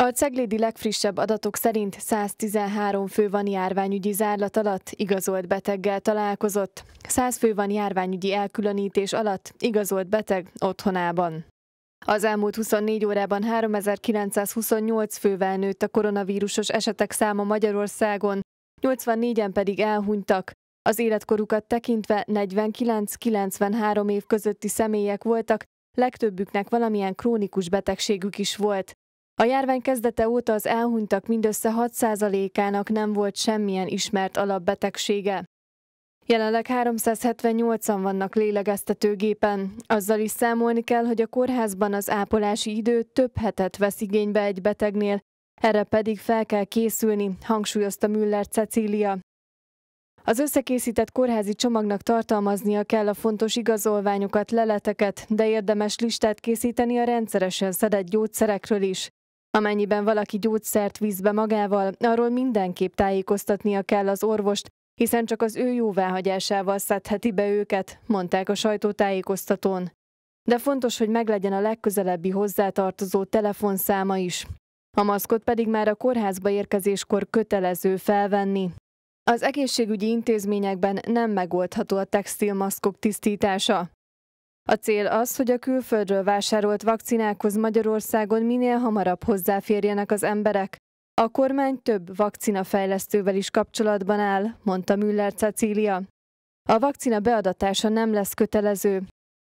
A Ceglédi legfrissebb adatok szerint 113 fő van járványügyi zárlat alatt, igazolt beteggel találkozott. 100 fő van járványügyi elkülönítés alatt, igazolt beteg otthonában. Az elmúlt 24 órában 3928 fővel nőtt a koronavírusos esetek száma Magyarországon, 84-en pedig elhunytak. Az életkorukat tekintve 49-93 év közötti személyek voltak, legtöbbüknek valamilyen krónikus betegségük is volt. A járvány kezdete óta az elhunytak mindössze 6%-ának nem volt semmilyen ismert alapbetegsége. Jelenleg 378-an vannak lélegeztetőgépen. Azzal is számolni kell, hogy a kórházban az ápolási idő több hetet vesz igénybe egy betegnél, erre pedig fel kell készülni, hangsúlyozta Müller Cecília. Az összekészített kórházi csomagnak tartalmaznia kell a fontos igazolványokat, leleteket, de érdemes listát készíteni a rendszeresen szedett gyógyszerekről is. Amennyiben valaki gyógyszert víz be magával, arról mindenképp tájékoztatnia kell az orvost, hiszen csak az ő jóváhagyásával szedheti be őket, mondták a sajtótájékoztatón. De fontos, hogy meglegyen a legközelebbi hozzátartozó telefonszáma is. A maszkot pedig már a kórházba érkezéskor kötelező felvenni. Az egészségügyi intézményekben nem megoldható a textilmaszkok tisztítása. A cél az, hogy a külföldről vásárolt vakcinákhoz Magyarországon minél hamarabb hozzáférjenek az emberek. A kormány több vakcinafejlesztővel is kapcsolatban áll, mondta Müller Cecília. A vakcina beadatása nem lesz kötelező.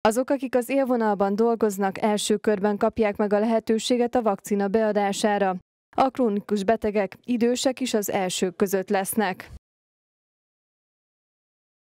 Azok, akik az élvonalban dolgoznak, első körben kapják meg a lehetőséget a vakcina beadására. A krónikus betegek, idősek is az elsők között lesznek.